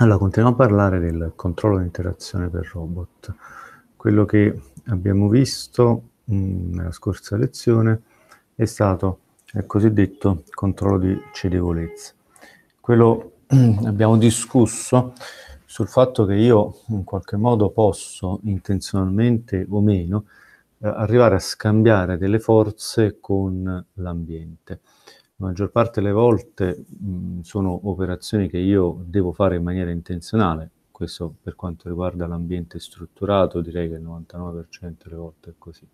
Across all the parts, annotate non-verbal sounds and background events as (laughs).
Allora, continuiamo a parlare del controllo di interazione per robot. Quello che abbiamo visto mh, mm, nella scorsa lezione è stato il cosiddetto controllo di cedevolezza. Quello mm, abbiamo discusso sul fatto che io in qualche modo posso, intenzionalmente o meno, eh, arrivare a scambiare delle forze con l'ambiente la maggior parte delle volte mh, sono operazioni che io devo fare in maniera intenzionale, questo per quanto riguarda l'ambiente strutturato direi che il 99% delle volte è così.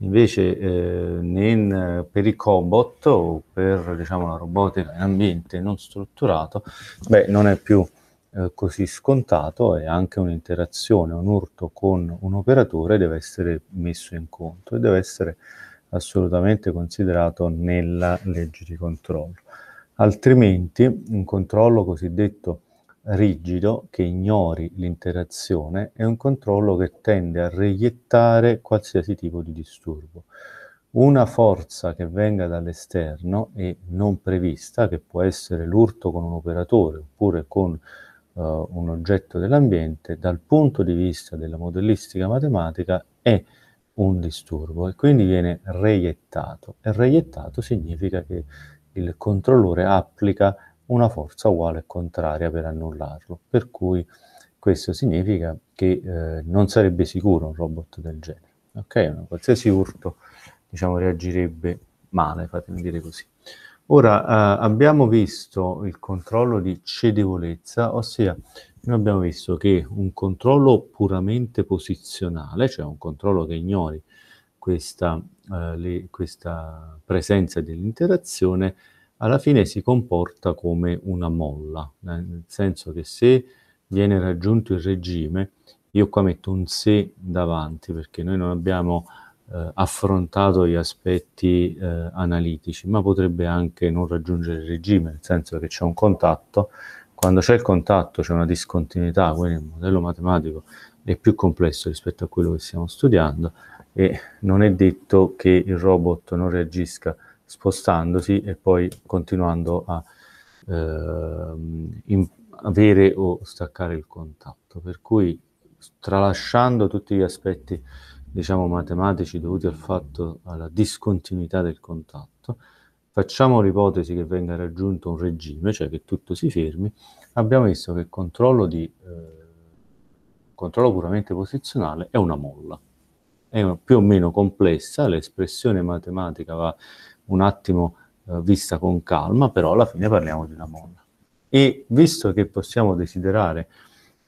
Invece eh, in, per i cobot o per diciamo, la robotica in ambiente non strutturato, beh, non è più eh, così scontato e anche un'interazione, un urto con un operatore deve essere messo in conto e deve essere assolutamente considerato nella legge di controllo. Altrimenti un controllo cosiddetto rigido che ignori l'interazione è un controllo che tende a reiettare qualsiasi tipo di disturbo. Una forza che venga dall'esterno e non prevista, che può essere l'urto con un operatore oppure con eh, un oggetto dell'ambiente, dal punto di vista della modellistica matematica è un disturbo e quindi viene reiettato. E reiettato significa che il controllore applica una forza uguale e contraria per annullarlo, per cui questo significa che eh, non sarebbe sicuro un robot del genere. Ok? Un qualsiasi urto diciamo, reagirebbe male, fatemi dire così. Ora eh, abbiamo visto il controllo di cedevolezza, ossia noi abbiamo visto che un controllo puramente posizionale, cioè un controllo che ignori questa, eh, le, questa presenza dell'interazione, alla fine si comporta come una molla, nel senso che se viene raggiunto il regime, io qua metto un se davanti perché noi non abbiamo eh, affrontato gli aspetti eh, analitici, ma potrebbe anche non raggiungere il regime, nel senso che c'è un contatto, quando c'è il contatto c'è una discontinuità, quindi il modello matematico è più complesso rispetto a quello che stiamo studiando e non è detto che il robot non reagisca spostandosi e poi continuando a eh, avere o staccare il contatto. Per cui tralasciando tutti gli aspetti diciamo matematici dovuti al fatto alla discontinuità del contatto, Facciamo l'ipotesi che venga raggiunto un regime, cioè che tutto si fermi, abbiamo visto che il controllo, di, eh, controllo puramente posizionale è una molla, è una, più o meno complessa, l'espressione matematica va un attimo eh, vista con calma, però alla fine parliamo di una molla. E visto che possiamo desiderare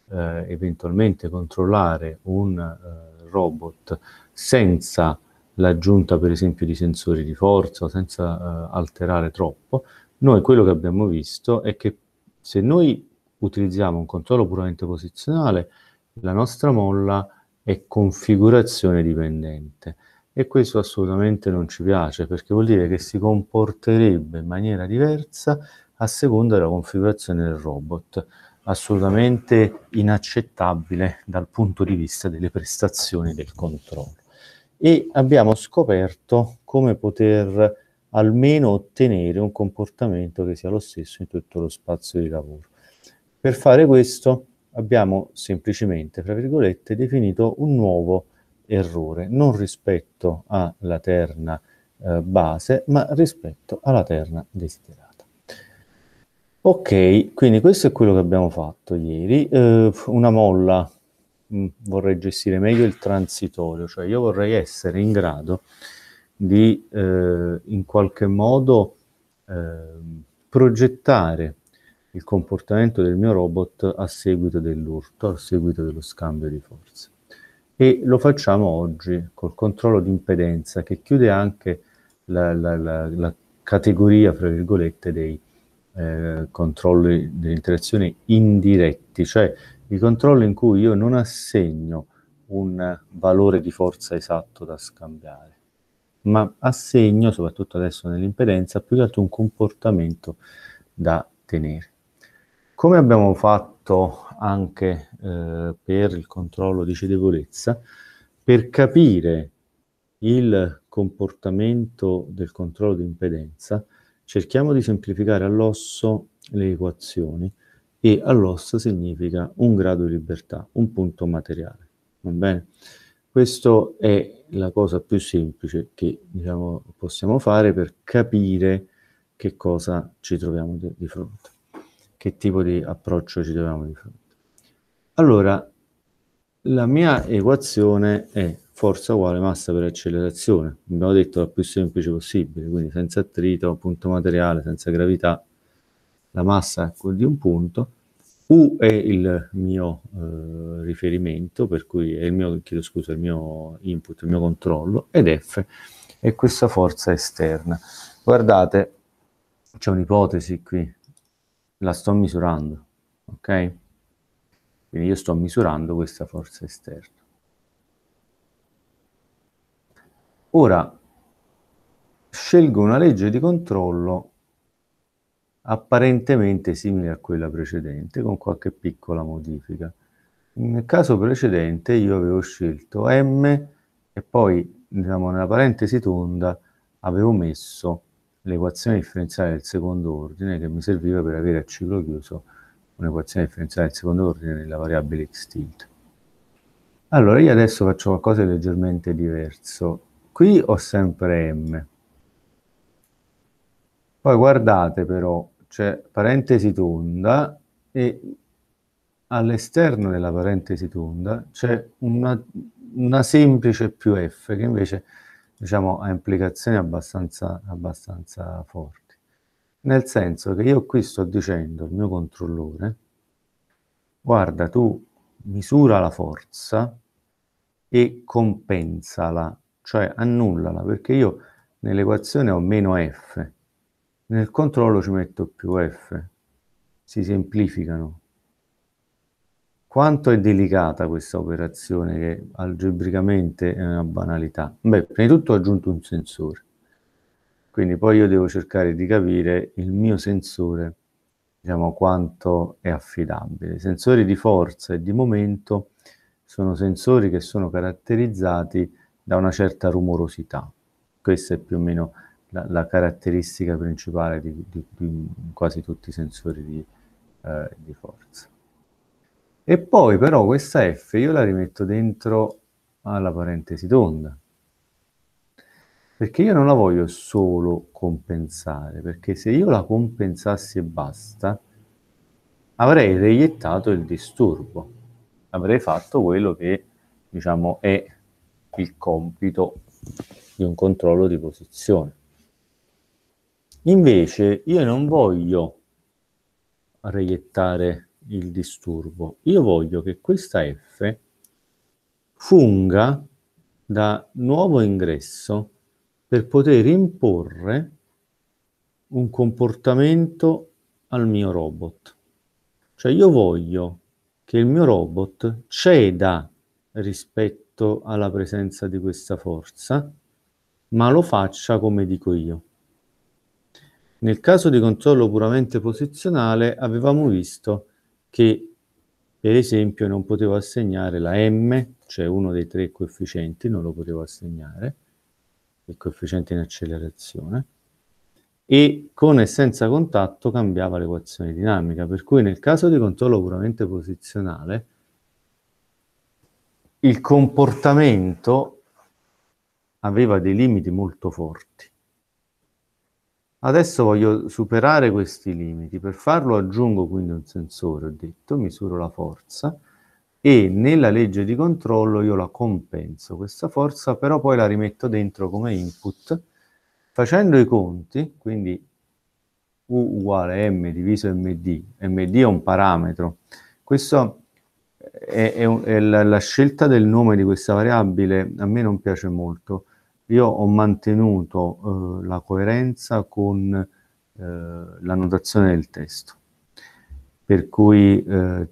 eh, eventualmente controllare un eh, robot senza l'aggiunta per esempio di sensori di forza senza eh, alterare troppo, noi quello che abbiamo visto è che se noi utilizziamo un controllo puramente posizionale, la nostra molla è configurazione dipendente e questo assolutamente non ci piace perché vuol dire che si comporterebbe in maniera diversa a seconda della configurazione del robot assolutamente inaccettabile dal punto di vista delle prestazioni del controllo e abbiamo scoperto come poter almeno ottenere un comportamento che sia lo stesso in tutto lo spazio di lavoro. Per fare questo abbiamo semplicemente, tra virgolette, definito un nuovo errore, non rispetto alla terna eh, base, ma rispetto alla terna desiderata. Ok, quindi questo è quello che abbiamo fatto ieri, eh, una molla Mm, vorrei gestire meglio il transitorio, cioè io vorrei essere in grado di eh, in qualche modo eh, progettare il comportamento del mio robot a seguito dell'urto, a seguito dello scambio di forze. E lo facciamo oggi col controllo di impedenza che chiude anche la, la, la, la categoria, fra virgolette, dei eh, controlli delle interazioni indiretti, cioè di controllo in cui io non assegno un valore di forza esatto da scambiare, ma assegno, soprattutto adesso nell'impedenza, più che altro un comportamento da tenere. Come abbiamo fatto anche eh, per il controllo di cedevolezza, per capire il comportamento del controllo di impedenza, cerchiamo di semplificare all'osso le equazioni e all'ossa significa un grado di libertà, un punto materiale. Va bene? Questa è la cosa più semplice che diciamo, possiamo fare per capire che cosa ci troviamo di, di fronte, che tipo di approccio ci troviamo di fronte. Allora, la mia equazione è forza uguale massa per accelerazione. Abbiamo detto la più semplice possibile, quindi senza attrito, punto materiale, senza gravità, la massa di un punto, U è il mio eh, riferimento, per cui è il mio, chiedo scusa, il mio input, il mio controllo, ed F è questa forza esterna. Guardate, c'è un'ipotesi qui, la sto misurando, ok? Quindi io sto misurando questa forza esterna. Ora, scelgo una legge di controllo apparentemente simile a quella precedente, con qualche piccola modifica. Nel caso precedente io avevo scelto M e poi, diciamo, nella parentesi tonda avevo messo l'equazione differenziale del secondo ordine che mi serviva per avere a ciclo chiuso un'equazione differenziale del secondo ordine nella variabile extinta. Allora, io adesso faccio qualcosa di leggermente diverso. Qui ho sempre M. Poi guardate però c'è parentesi tonda e all'esterno della parentesi tonda c'è una, una, semplice più F che invece diciamo, ha implicazioni abbastanza, abbastanza forti. Nel senso che io qui sto dicendo al mio controllore, guarda tu misura la forza e compensala, cioè annullala, perché io nell'equazione ho meno F, nel controllo ci metto più F, si semplificano. Quanto è delicata questa operazione che algebricamente è una banalità? Beh, prima di tutto ho aggiunto un sensore, quindi poi io devo cercare di capire il mio sensore, diciamo quanto è affidabile. I sensori di forza e di momento sono sensori che sono caratterizzati da una certa rumorosità. Questa è più o meno la, la caratteristica principale di, di, di, quasi tutti i sensori di, eh, di forza. E poi però questa F io la rimetto dentro alla parentesi d'onda, perché io non la voglio solo compensare, perché se io la compensassi e basta, avrei reiettato il disturbo, avrei fatto quello che diciamo è il compito di un controllo di posizione. Invece io non voglio reiettare il disturbo, io voglio che questa F funga da nuovo ingresso per poter imporre un comportamento al mio robot. Cioè io voglio che il mio robot ceda rispetto alla presenza di questa forza, ma lo faccia come dico io. Nel caso di controllo puramente posizionale avevamo visto che per esempio non potevo assegnare la m, cioè uno dei tre coefficienti, non lo potevo assegnare, il coefficiente in accelerazione, e con e senza contatto cambiava l'equazione dinamica, per cui nel caso di controllo puramente posizionale il comportamento aveva dei limiti molto forti. Adesso voglio superare questi limiti, per farlo aggiungo quindi un sensore, ho detto, misuro la forza e nella legge di controllo io la compenso questa forza, però poi la rimetto dentro come input facendo i conti, quindi U uguale M diviso MD, MD è un parametro, questa è, è, è la, la scelta del nome di questa variabile a me non piace molto, io ho mantenuto eh, la coerenza con eh, la notazione del testo, per cui eh,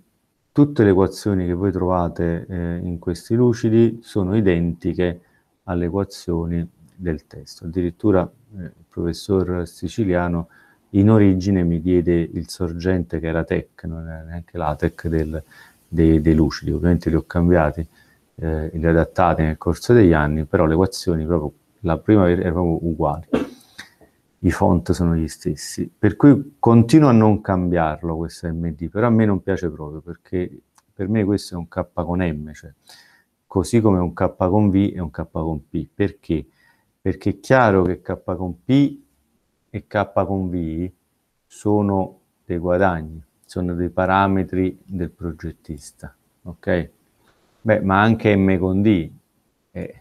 tutte le equazioni che voi trovate eh, in questi lucidi sono identiche alle equazioni del testo. Addirittura eh, il professor siciliano in origine mi diede il sorgente che era TEC, non era neanche l'ATEC del, dei, dei lucidi, ovviamente li ho cambiati eh, riadattate nel corso degli anni, però le equazioni proprio la prima erano proprio uguale, I font sono gli stessi, per cui continuo a non cambiarlo questo MD, però a me non piace proprio perché per me questo è un K con M, cioè così come un K con V è un K con P. Perché? Perché è chiaro che K con P e K con V sono dei guadagni, sono dei parametri del progettista, ok? Beh, ma anche M con D eh,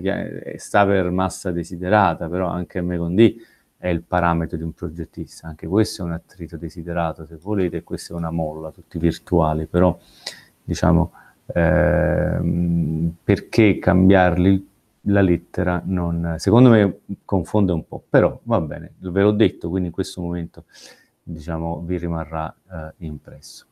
chiave, sta per massa desiderata, però anche M con D è il parametro di un progettista. Anche questo è un attrito desiderato, se volete, questa è una molla, tutti virtuali, però diciamo eh, perché cambiarli la lettera non, secondo me confonde un po', però va bene, ve l'ho detto, quindi in questo momento diciamo vi rimarrà eh, impresso.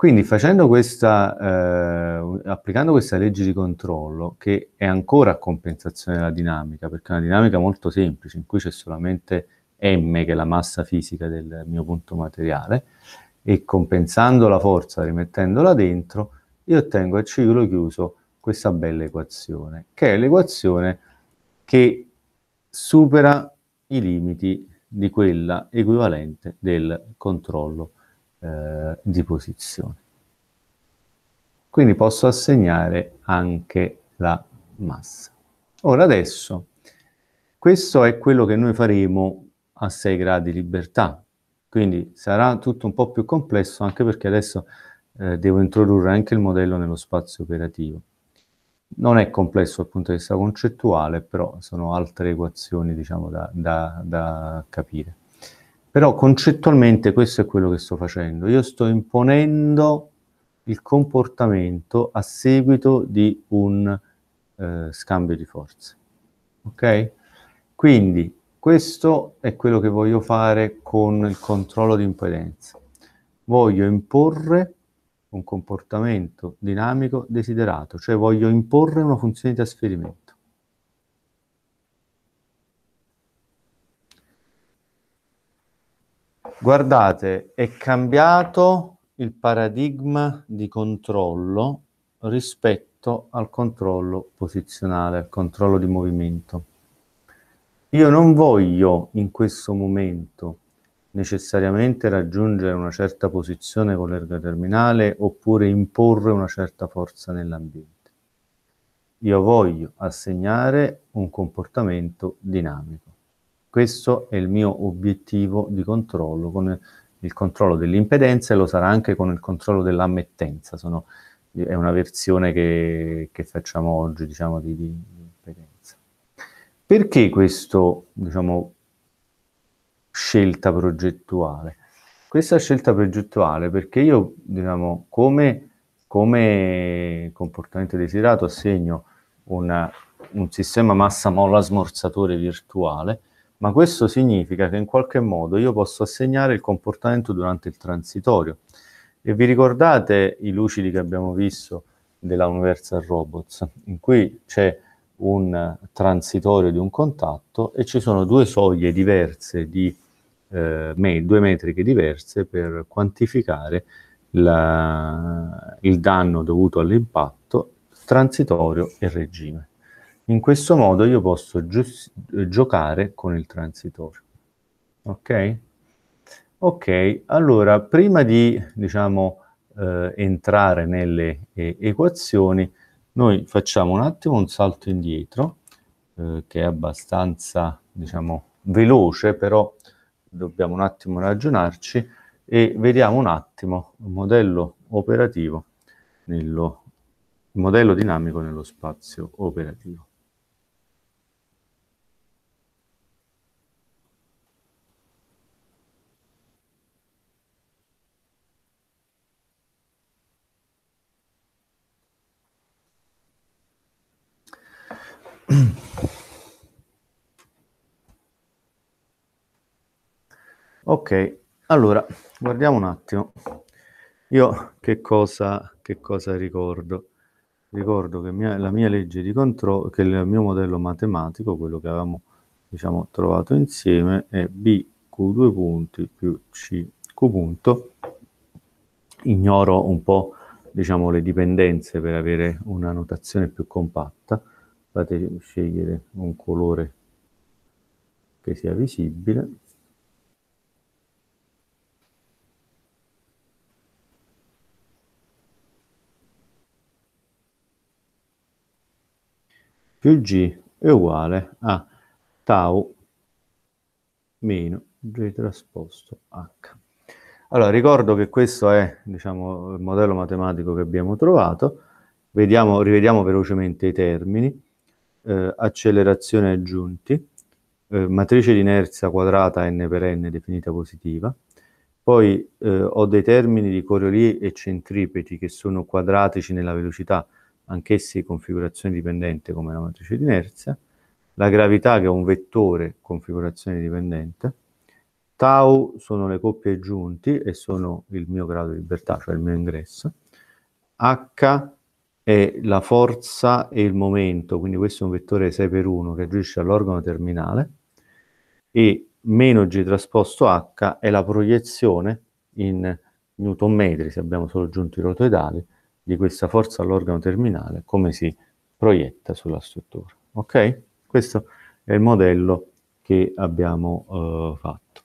Quindi facendo questa, eh, applicando questa legge di controllo, che è ancora a compensazione della dinamica, perché è una dinamica molto semplice, in cui c'è solamente m, che è la massa fisica del mio punto materiale, e compensando la forza, rimettendola dentro, io ottengo a ciclo chiuso questa bella equazione, che è l'equazione che supera i limiti di quella equivalente del controllo eh, di posizione. Quindi posso assegnare anche la massa. Ora adesso, questo è quello che noi faremo a 6 gradi libertà, quindi sarà tutto un po' più complesso anche perché adesso eh, devo introdurre anche il modello nello spazio operativo. Non è complesso dal punto di vista concettuale, però sono altre equazioni diciamo, da, da, da capire. Però concettualmente questo è quello che sto facendo. Io sto imponendo il comportamento a seguito di un eh, scambio di forze. Ok? Quindi questo è quello che voglio fare con il controllo di impedenza. Voglio imporre un comportamento dinamico desiderato, cioè voglio imporre una funzione di trasferimento. Guardate, è cambiato il paradigma di controllo rispetto al controllo posizionale, al controllo di movimento. Io non voglio in questo momento necessariamente raggiungere una certa posizione con l'erga terminale oppure imporre una certa forza nell'ambiente. Io voglio assegnare un comportamento dinamico. Questo è il mio obiettivo di controllo con il controllo dell'impedenza e lo sarà anche con il controllo dell'ammettenza. Sono, è una versione che, che facciamo oggi, diciamo, di, di, impedenza. Perché questa diciamo, scelta progettuale? Questa scelta progettuale perché io, diciamo, come, come comportamento desiderato assegno una, un sistema massa-molla smorzatore virtuale ma questo significa che in qualche modo io posso assegnare il comportamento durante il transitorio. E vi ricordate i lucidi che abbiamo visto della Universal Robots, in cui c'è un transitorio di un contatto e ci sono due soglie diverse di eh, me, due metriche diverse per quantificare la, il danno dovuto all'impatto transitorio e regime. In questo modo io posso eh, giocare con il transitore. Ok? Ok, allora prima di diciamo, eh, entrare nelle eh, equazioni, noi facciamo un attimo un salto indietro, eh, che è abbastanza diciamo, veloce, però dobbiamo un attimo ragionarci e vediamo un attimo il modello operativo nello, il modello dinamico nello spazio operativo. (clears throat) Ok, allora guardiamo un attimo. Io che cosa, che cosa ricordo? Ricordo che mia, la mia legge di controllo, che il mio modello matematico, quello che avevamo diciamo, trovato insieme, è BQ2 punti più CQ punto. Ignoro un po' diciamo, le dipendenze per avere una notazione più compatta fate scegliere un colore che sia visibile più g è uguale a tau meno g trasposto h. Allora, ricordo che questo è diciamo, il modello matematico che abbiamo trovato, Vediamo, rivediamo velocemente i termini eh, accelerazione aggiunti, eh, matrice di inerzia quadrata n per n definita positiva, poi eh, ho dei termini di Coriolis e centripeti che sono quadratici nella velocità, anch'essi configurazione dipendente come la matrice di inerzia, la gravità che è un vettore configurazione dipendente, tau sono le coppie aggiunti e sono il mio grado di libertà, cioè il mio ingresso, h è la forza e il momento, quindi questo è un vettore 6 per 1 che agisce all'organo terminale, e meno g trasposto h è la proiezione in newton metri, se abbiamo solo giunto i rotoidali, di questa forza all'organo terminale, come si proietta sulla struttura. Ok? Questo è il modello che abbiamo eh, fatto.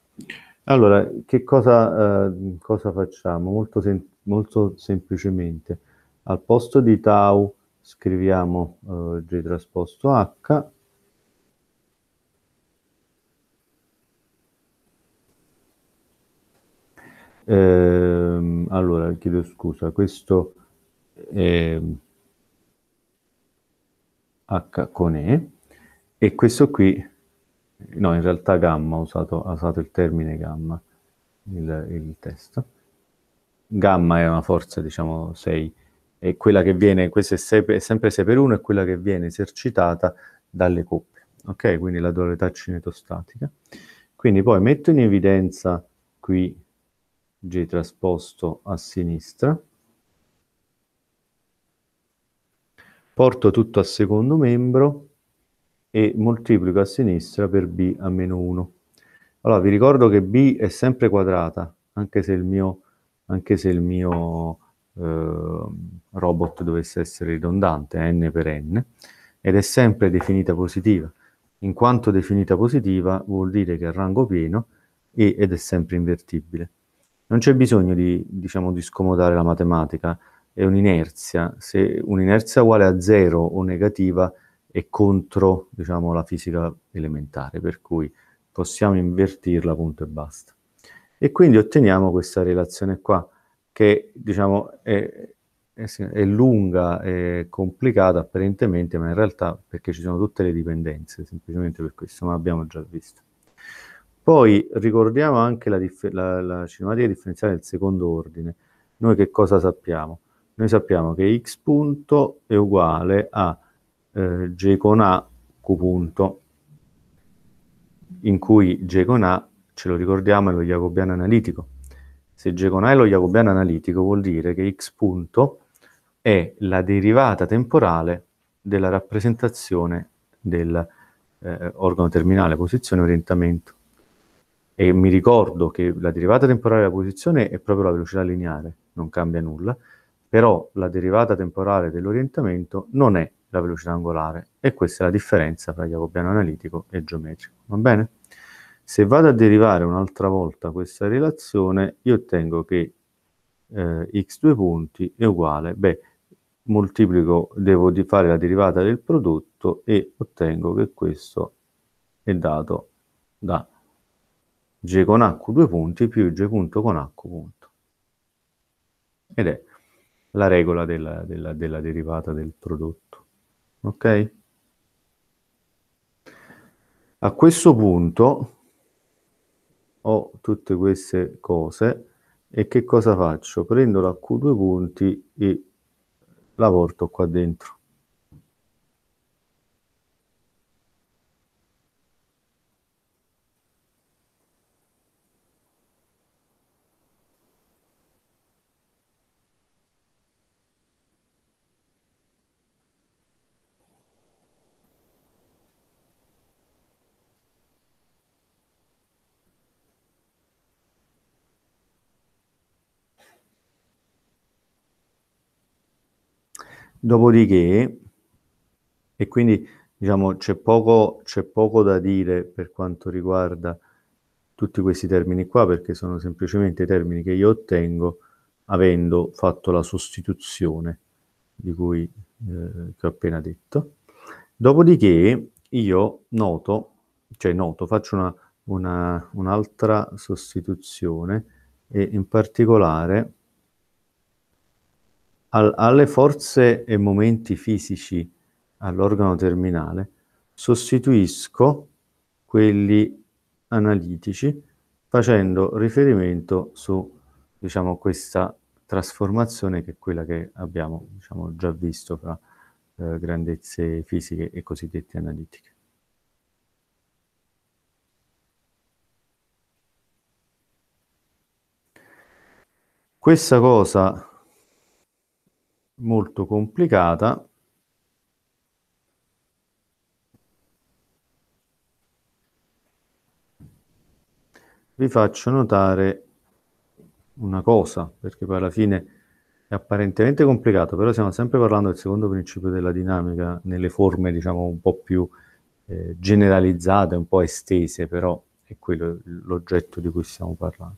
Allora, che cosa, eh, cosa facciamo? Molto, sem molto semplicemente al posto di tau scriviamo eh, G trasposto H Eh, allora, chiedo scusa, questo è H con E e questo qui, no, in realtà gamma, ho usato, ha usato il termine gamma, il, il test. Gamma è una forza, diciamo, 6 e quella che viene, questa è, sei, è sempre 6 per 1, è quella che viene esercitata dalle coppie, ok? Quindi la dualità cinetostatica. Quindi poi metto in evidenza qui G trasposto a sinistra, porto tutto al secondo membro e moltiplico a sinistra per b a meno 1. Allora vi ricordo che b è sempre quadrata, anche se il mio, se il mio eh, robot dovesse essere ridondante, n per n, ed è sempre definita positiva. In quanto definita positiva vuol dire che è rango pieno e, ed è sempre invertibile. Non c'è bisogno di, diciamo, di scomodare la matematica, è un'inerzia. Se un'inerzia uguale a zero o negativa è contro diciamo, la fisica elementare, per cui possiamo invertirla, punto e basta. E quindi otteniamo questa relazione qua che diciamo, è, è, è lunga e complicata apparentemente, ma in realtà perché ci sono tutte le dipendenze, semplicemente per questo, ma l'abbiamo già visto. Poi ricordiamo anche la, la, la cinematica differenziale del secondo ordine. Noi che cosa sappiamo? Noi sappiamo che x punto è uguale a eh, j con a q punto, in cui g con a ce lo ricordiamo è lo jacobiano analitico se Geconà è jacobiano analitico vuol dire che x punto è la derivata temporale della rappresentazione dell'organo eh, terminale, posizione e orientamento. E mi ricordo che la derivata temporale della posizione è proprio la velocità lineare, non cambia nulla, però la derivata temporale dell'orientamento non è la velocità angolare e questa è la differenza tra jacobiano analitico e geometrico. Va bene? Se vado a derivare un'altra volta questa relazione, io ottengo che eh, x2 punti è uguale, beh, moltiplico, devo fare la derivata del prodotto e ottengo che questo è dato da g con h 2 punti più g punto con h punto. Ed è la regola della, della, della derivata del prodotto. Ok? A questo punto ho tutte queste cose e che cosa faccio? Prendo la Q2 punti e la porto qua dentro. Dopodiché, e quindi diciamo c'è poco, c'è poco da dire per quanto riguarda tutti questi termini qua, perché sono semplicemente termini che io ottengo avendo fatto la sostituzione di cui eh, che ho appena detto. Dopodiché io noto, cioè noto, faccio un'altra una, un sostituzione e in particolare al, alle forze e momenti fisici all'organo terminale sostituisco quelli analitici facendo riferimento su diciamo, questa trasformazione che è quella che abbiamo diciamo, già visto fra eh, grandezze fisiche e cosiddette analitiche. Questa cosa molto complicata vi faccio notare una cosa perché poi alla fine è apparentemente complicato però stiamo sempre parlando del secondo principio della dinamica nelle forme diciamo un po' più eh, generalizzate un po' estese però è quello l'oggetto di cui stiamo parlando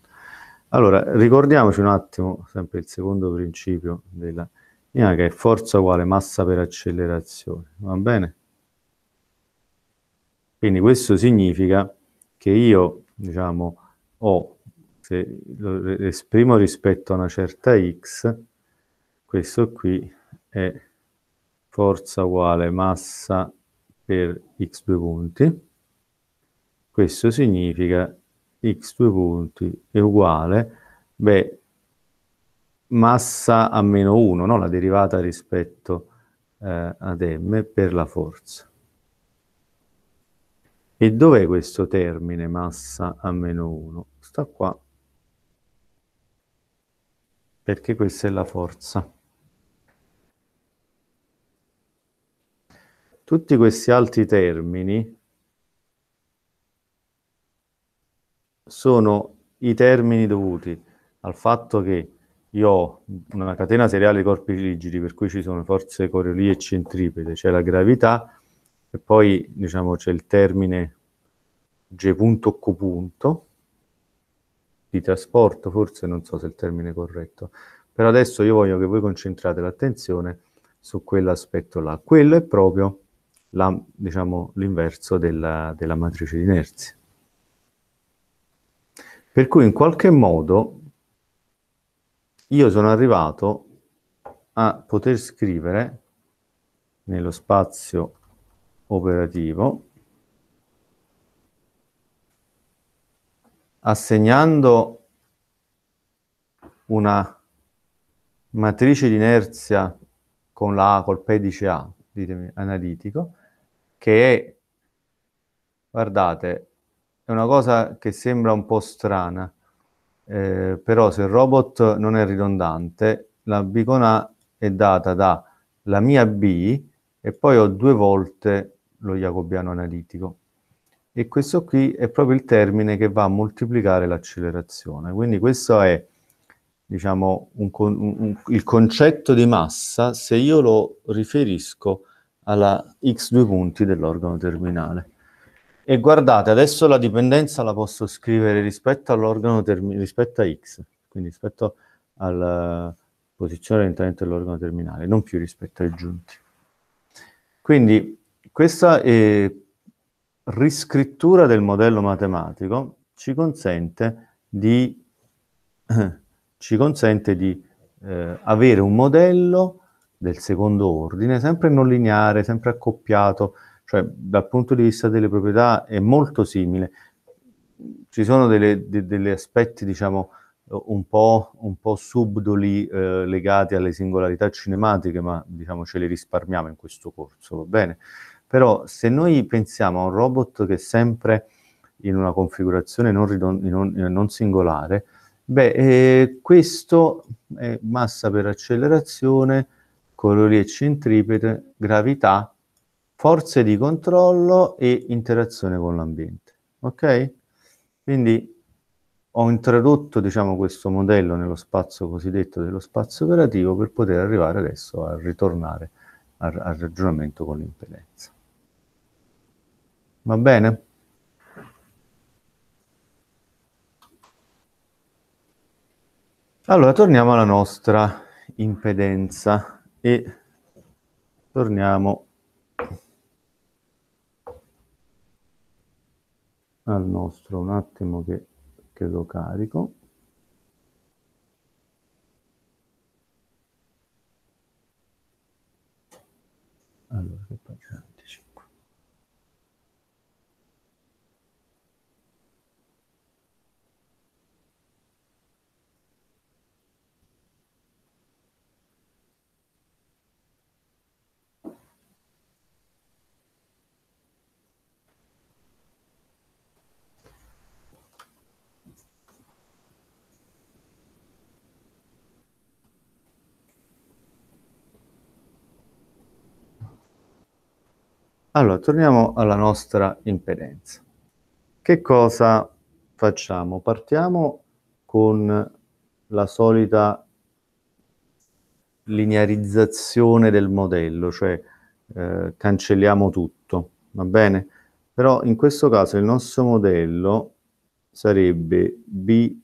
allora ricordiamoci un attimo sempre il secondo principio della dinamica mia che è forza uguale massa per accelerazione, va bene? Quindi questo significa che io, diciamo, ho, se lo esprimo rispetto a una certa x, questo qui è forza uguale massa per x due punti, questo significa x due punti è uguale, beh, massa a meno 1, no? la derivata rispetto eh, ad m per la forza. E dov'è questo termine massa a meno 1? Sta qua, perché questa è la forza. Tutti questi altri termini sono i termini dovuti al fatto che io ho una catena seriale di corpi rigidi, per cui ci sono forze coriolie e centripede, c'è la gravità e poi diciamo, c'è il termine G.Q. di trasporto, forse non so se è il termine corretto, però adesso io voglio che voi concentrate l'attenzione su quell'aspetto là. Quello è proprio la, diciamo, l'inverso della, della matrice di inerzia. Per cui in qualche modo io sono arrivato a poter scrivere nello spazio operativo assegnando una matrice di inerzia con la A, col pedice A, ditemi, analitico, che è, guardate, è una cosa che sembra un po' strana, eh, però se il robot non è ridondante, la B A è data dalla mia B e poi ho due volte lo jacobiano analitico. E questo qui è proprio il termine che va a moltiplicare l'accelerazione. Quindi questo è diciamo, un, un, un, il concetto di massa se io lo riferisco alla x due punti dell'organo terminale. E guardate, adesso la dipendenza la posso scrivere rispetto all'organo terminale, rispetto a x, quindi rispetto alla eh, posizione orientamento dell'organo terminale, non più rispetto ai giunti. Quindi questa eh, riscrittura del modello matematico ci consente di, eh, (coughs) ci consente di eh, avere un modello del secondo ordine, sempre non lineare, sempre accoppiato, cioè dal punto di vista delle proprietà è molto simile. Ci sono delle, de, degli aspetti, diciamo, un po', un po subdoli eh, legati alle singolarità cinematiche, ma diciamo ce le risparmiamo in questo corso, va bene? Però se noi pensiamo a un robot che è sempre in una configurazione non, ridon- non, eh, non singolare, beh, eh, questo è massa per accelerazione, colori e centripete, gravità, forze di controllo e interazione con l'ambiente. Ok? Quindi ho introdotto diciamo, questo modello nello spazio cosiddetto dello spazio operativo per poter arrivare adesso a ritornare al, al ragionamento con l'impedenza. Va bene? Allora, torniamo alla nostra impedenza e torniamo al nostro, un attimo che, che lo carico. Allora, che facciamo? Allora, torniamo alla nostra impedenza. Che cosa facciamo? Partiamo con la solita linearizzazione del modello, cioè eh, cancelliamo tutto, va bene? Però in questo caso il nostro modello sarebbe b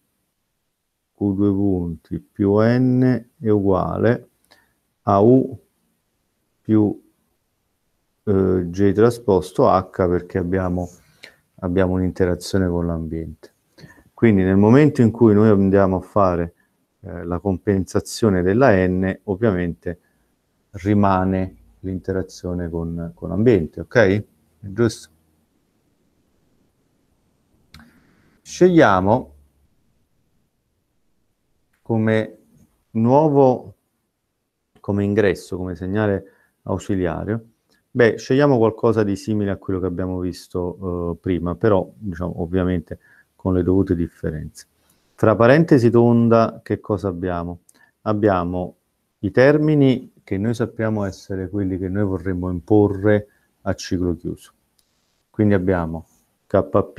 u due punti più n è uguale a u più J eh, trasposto H perché abbiamo, abbiamo un'interazione con l'ambiente. Quindi nel momento in cui noi andiamo a fare eh, la compensazione della N, ovviamente rimane l'interazione con, con l'ambiente, ok? È giusto? Scegliamo come nuovo, come ingresso, come segnale ausiliario, Beh, scegliamo qualcosa di simile a quello che abbiamo visto eh, prima, però diciamo, ovviamente con le dovute differenze. Tra parentesi tonda, che cosa abbiamo? Abbiamo i termini che noi sappiamo essere quelli che noi vorremmo imporre a ciclo chiuso. Quindi abbiamo kp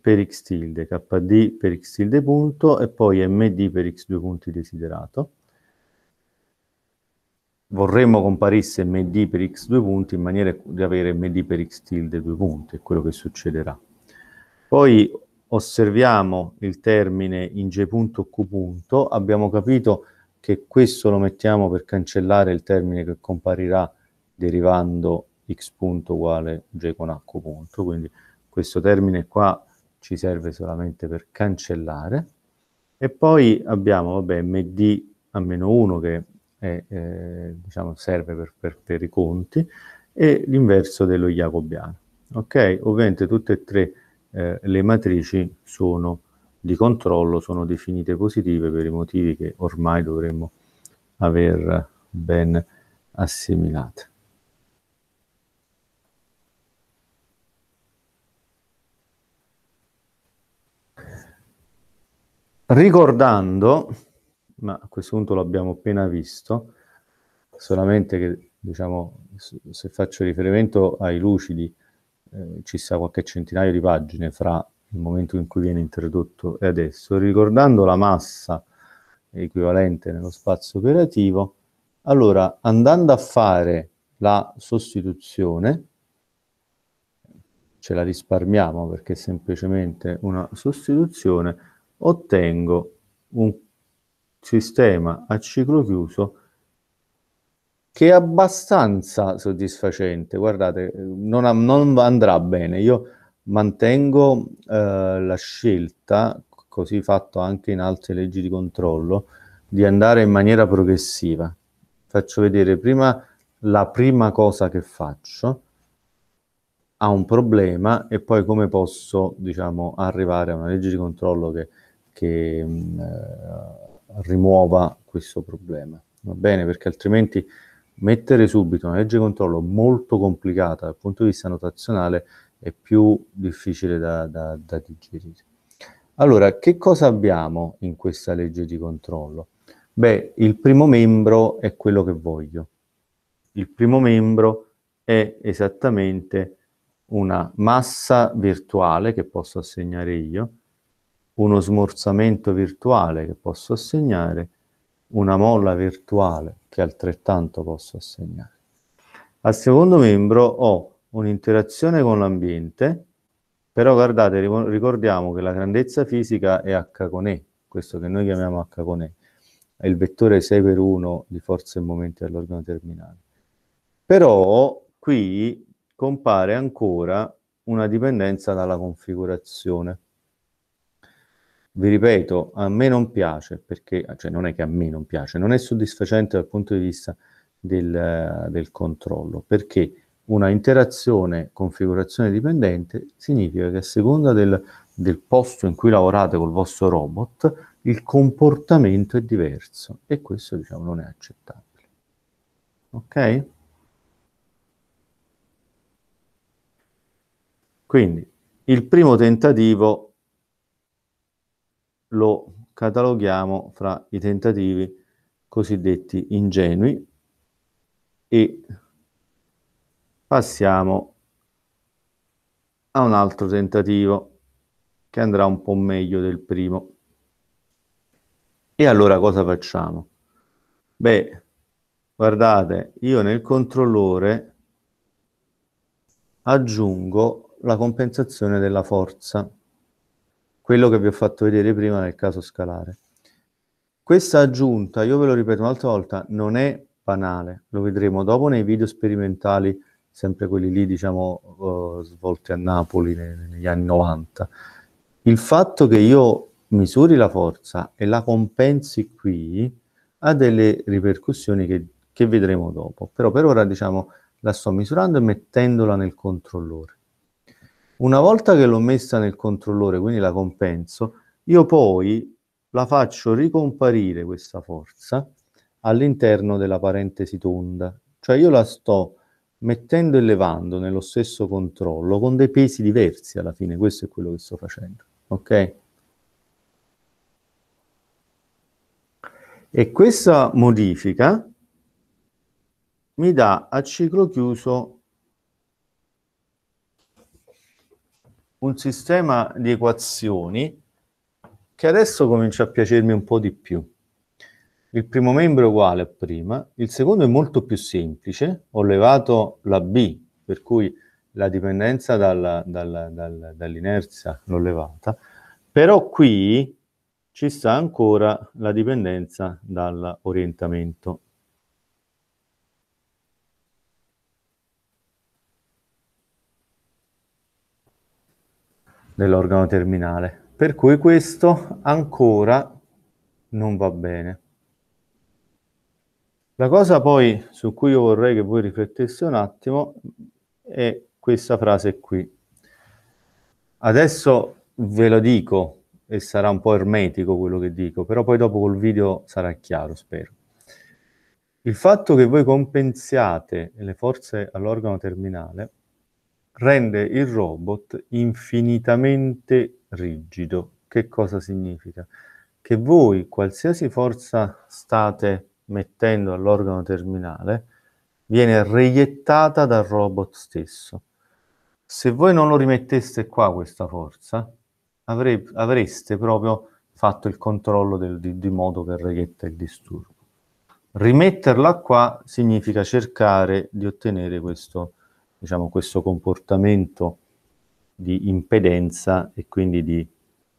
per x tilde, kd per x tilde punto e poi md per x due punti desiderato vorremmo comparisse MD per x due punti in maniera di avere MD per x tilde due punti, è quello che succederà. Poi osserviamo il termine in g punto q punto, abbiamo capito che questo lo mettiamo per cancellare il termine che comparirà derivando x punto uguale g con h punto, quindi questo termine qua ci serve solamente per cancellare. E poi abbiamo, vabbè, md a meno 1 che è, eh, diciamo, serve per, per, per i conti, e l'inverso dello jacobiano. Ok? Ovviamente tutte e tre eh, le matrici sono di controllo, sono definite positive per i motivi che ormai dovremmo aver ben assimilate. Ricordando ma a questo punto l'abbiamo appena visto, solamente che diciamo, se faccio riferimento ai lucidi, eh, ci sta qualche centinaio di pagine fra il momento in cui viene introdotto e adesso, ricordando la massa equivalente nello spazio operativo, allora andando a fare la sostituzione, ce la risparmiamo perché è semplicemente una sostituzione, ottengo un sistema a ciclo chiuso che è abbastanza soddisfacente. Guardate, non, a, non andrà bene. Io mantengo eh, la scelta, così fatto anche in altre leggi di controllo, di andare in maniera progressiva. Faccio vedere prima la prima cosa che faccio ha un problema e poi come posso diciamo, arrivare a una legge di controllo che, che mm, eh, rimuova questo problema. Va bene? Perché altrimenti mettere subito una legge di controllo molto complicata dal punto di vista notazionale è più difficile da, da, da digerire. Allora, che cosa abbiamo in questa legge di controllo? Beh, il primo membro è quello che voglio. Il primo membro è esattamente una massa virtuale che posso assegnare io, uno smorzamento virtuale che posso assegnare, una molla virtuale che altrettanto posso assegnare. Al secondo membro ho un'interazione con l'ambiente, però guardate, ricordiamo che la grandezza fisica è h con e, questo che noi chiamiamo h con e, è il vettore 6 per 1 di forza e momenti dell'organo terminale. Però qui compare ancora una dipendenza dalla configurazione vi ripeto, a me non piace perché, cioè non è che a me non piace, non è soddisfacente dal punto di vista del, del controllo, perché una interazione configurazione dipendente significa che a seconda del, del posto in cui lavorate col vostro robot, il comportamento è diverso e questo diciamo non è accettabile. Ok? Quindi il primo tentativo lo cataloghiamo fra i tentativi cosiddetti ingenui e passiamo a un altro tentativo che andrà un po' meglio del primo. E allora cosa facciamo? Beh, guardate, io nel controllore aggiungo la compensazione della forza quello che vi ho fatto vedere prima nel caso scalare. Questa aggiunta, io ve lo ripeto un'altra volta, non è banale, lo vedremo dopo nei video sperimentali, sempre quelli lì, diciamo, eh, svolti a Napoli negli anni 90. Il fatto che io misuri la forza e la compensi qui ha delle ripercussioni che, che vedremo dopo, però per ora, diciamo, la sto misurando e mettendola nel controllore. Una volta che l'ho messa nel controllore, quindi la compenso, io poi la faccio ricomparire questa forza all'interno della parentesi tonda, cioè io la sto mettendo e levando nello stesso controllo con dei pesi diversi alla fine, questo è quello che sto facendo, ok? E questa modifica mi dà a ciclo chiuso un sistema di equazioni che adesso comincia a piacermi un po' di più. Il primo membro è uguale a prima, il secondo è molto più semplice, ho levato la B, per cui la dipendenza dall'inerzia l'ho levata, però qui ci sta ancora la dipendenza dall'orientamento dell'organo terminale. Per cui questo ancora non va bene. La cosa poi su cui io vorrei che voi riflettesse un attimo è questa frase qui. Adesso ve lo dico e sarà un po' ermetico quello che dico, però poi dopo col video sarà chiaro, spero. Il fatto che voi compensiate le forze all'organo terminale rende il robot infinitamente rigido. Che cosa significa? Che voi qualsiasi forza state mettendo all'organo terminale viene reiettata dal robot stesso. Se voi non lo rimetteste qua questa forza, avrei, avreste proprio fatto il controllo del, di, di, modo che reietta il disturbo. Rimetterla qua significa cercare di ottenere questo diciamo, questo comportamento di impedenza e quindi di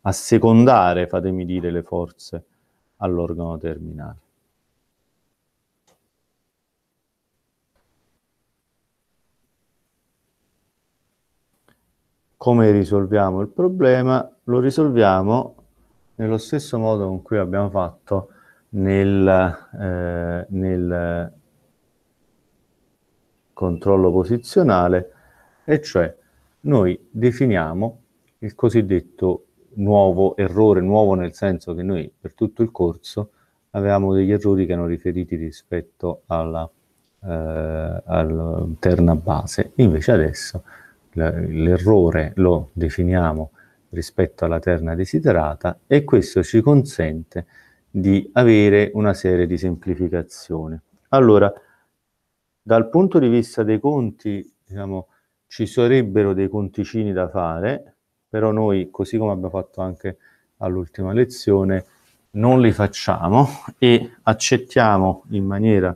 assecondare, fatemi dire, le forze all'organo terminale. Come risolviamo il problema? Lo risolviamo nello stesso modo con cui abbiamo fatto nel, eh, nel controllo posizionale, e cioè noi definiamo il cosiddetto nuovo errore, nuovo nel senso che noi per tutto il corso avevamo degli errori che erano riferiti rispetto alla, eh, all'interna base. Invece adesso l'errore lo definiamo rispetto alla terna desiderata e questo ci consente di avere una serie di semplificazioni. Allora, dal punto di vista dei conti, diciamo, ci sarebbero dei conticini da fare, però noi, così come abbiamo fatto anche all'ultima lezione, non li facciamo (laughs) e accettiamo in maniera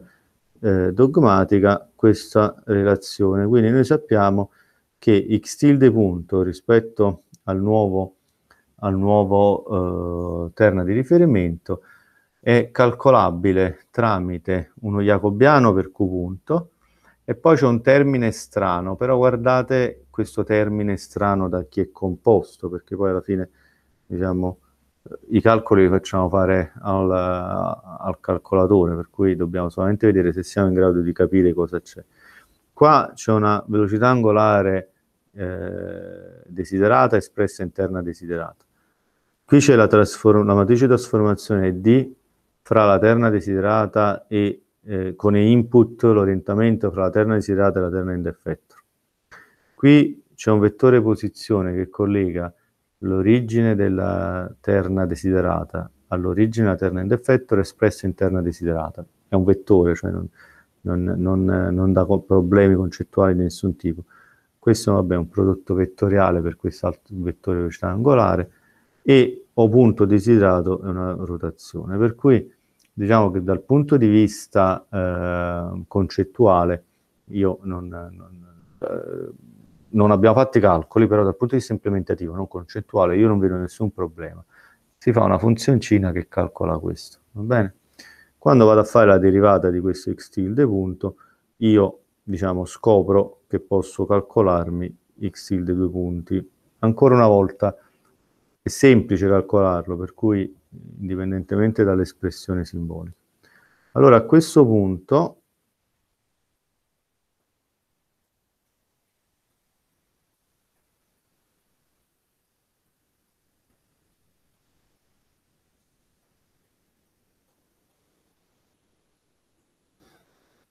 eh, dogmatica questa relazione. Quindi noi sappiamo che x tilde punto rispetto al nuovo, al nuovo eh, terna di riferimento è calcolabile tramite uno jacobiano per q punto e poi c'è un termine strano, però guardate questo termine strano da chi è composto, perché poi alla fine diciamo, i calcoli li facciamo fare al, al calcolatore, per cui dobbiamo solamente vedere se siamo in grado di capire cosa c'è. Qua c'è una velocità angolare eh, desiderata espressa interna desiderata. Qui c'è la, la matrice trasformazione D fra la terna desiderata e eh, con input l'orientamento fra la terna desiderata e la terna in defetto. Qui c'è un vettore posizione che collega l'origine della terna desiderata all'origine della terna in defetto espressa in terna desiderata. È un vettore, cioè non, non, non, non dà problemi concettuali di nessun tipo. Questo vabbè, è un prodotto vettoriale per questo vettore di velocità angolare e o punto desiderato è una rotazione. Per cui diciamo che dal punto di vista eh, concettuale, io non, non, eh, non, abbiamo fatto i calcoli, però dal punto di vista implementativo, non concettuale, io non vedo nessun problema. Si fa una funzioncina che calcola questo, va bene? Quando vado a fare la derivata di questo x tilde punto, io diciamo scopro che posso calcolarmi x tilde due punti. Ancora una volta, è semplice calcolarlo, per cui indipendentemente dall'espressione simbolica. Allora a questo punto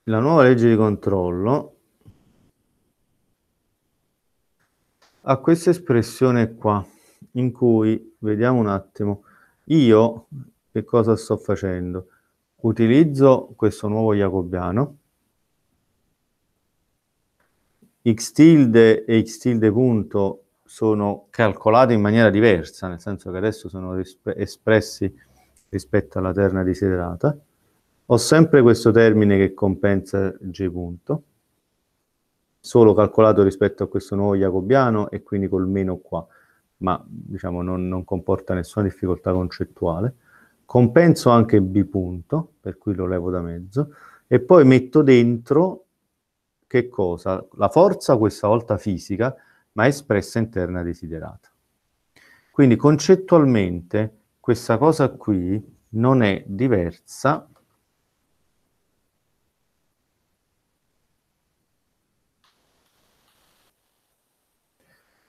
la nuova legge di controllo ha questa espressione qua in cui, vediamo un attimo, io che cosa sto facendo? Utilizzo questo nuovo jacobiano, x tilde e x tilde punto sono calcolati in maniera diversa, nel senso che adesso sono espressi rispetto alla terna desiderata. Ho sempre questo termine che compensa g punto, solo calcolato rispetto a questo nuovo jacobiano e quindi col meno qua ma diciamo, non, non, comporta nessuna difficoltà concettuale. Compenso anche B punto, per cui lo levo da mezzo, e poi metto dentro che cosa? La forza, questa volta fisica, ma espressa interna desiderata. Quindi concettualmente questa cosa qui non è diversa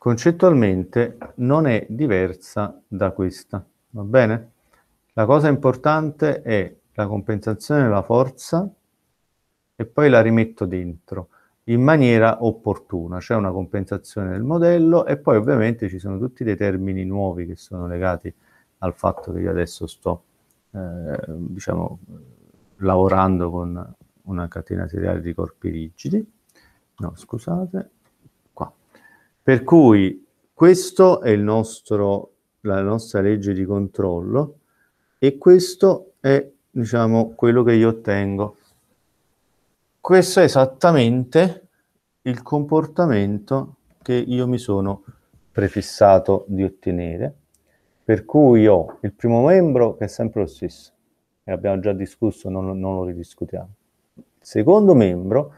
concettualmente non è diversa da questa, va bene? La cosa importante è la compensazione della forza e poi la rimetto dentro in maniera opportuna, c'è una compensazione del modello e poi ovviamente ci sono tutti dei termini nuovi che sono legati al fatto che io adesso sto eh, diciamo lavorando con una catena seriale di corpi rigidi. No, scusate, per cui questo è il nostro, la nostra legge di controllo e questo è diciamo, quello che io ottengo. Questo è esattamente il comportamento che io mi sono prefissato di ottenere, per cui ho il primo membro che è sempre lo stesso, e abbiamo già discusso, non, non lo ridiscutiamo. Il secondo membro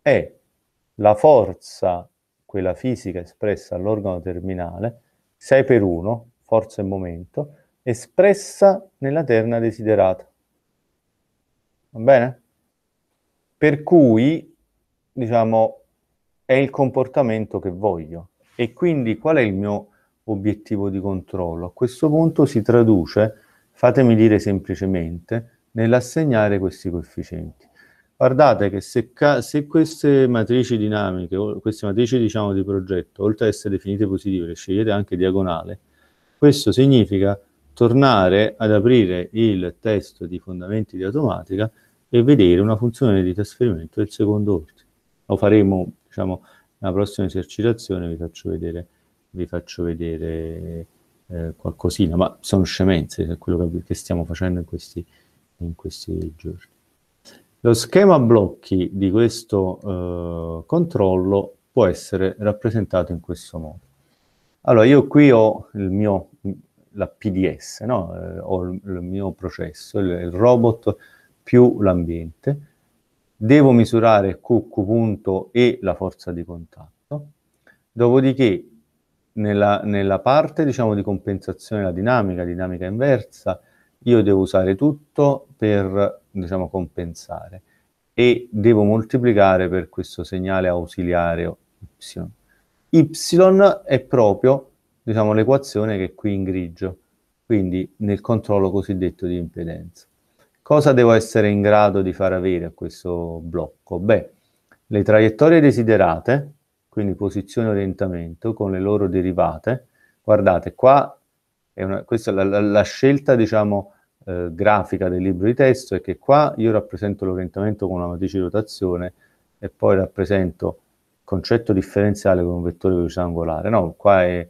è la forza quella fisica espressa all'organo terminale, 6 per 1, forza e momento, espressa nella terna desiderata. Va bene? Per cui, diciamo, è il comportamento che voglio. E quindi qual è il mio obiettivo di controllo? A questo punto si traduce, fatemi dire semplicemente, nell'assegnare questi coefficienti. Guardate che se, se queste matrici dinamiche, queste matrici diciamo di progetto, oltre ad essere definite positive, le scegliete anche diagonale, questo significa tornare ad aprire il testo di fondamenti di automatica e vedere una funzione di trasferimento del secondo ordine. Lo faremo, diciamo, nella prossima esercitazione, vi faccio vedere, vi faccio vedere eh, qualcosina, ma sono scemenze è quello che, che stiamo facendo in questi, in questi giorni. Lo schema blocchi di questo eh, controllo può essere rappresentato in questo modo. Allora, io qui ho il mio, la PDS, no? eh, ho il, il, mio processo, il, il robot più l'ambiente. Devo misurare QQ punto e la forza di contatto. Dopodiché, nella, nella parte diciamo, di compensazione, la dinamica, dinamica inversa, io devo usare tutto per diciamo, compensare e devo moltiplicare per questo segnale ausiliare y. y è proprio diciamo, l'equazione che è qui in grigio, quindi nel controllo cosiddetto di impedenza. Cosa devo essere in grado di far avere a questo blocco? Beh, le traiettorie desiderate, quindi posizione e orientamento, con le loro derivate, guardate qua una, questa è la, la, la scelta, diciamo, eh, grafica del libro di testo è che qua io rappresento l'orientamento con una matrice di rotazione e poi rappresento il concetto differenziale con un vettore velocità angolare. No, qua è,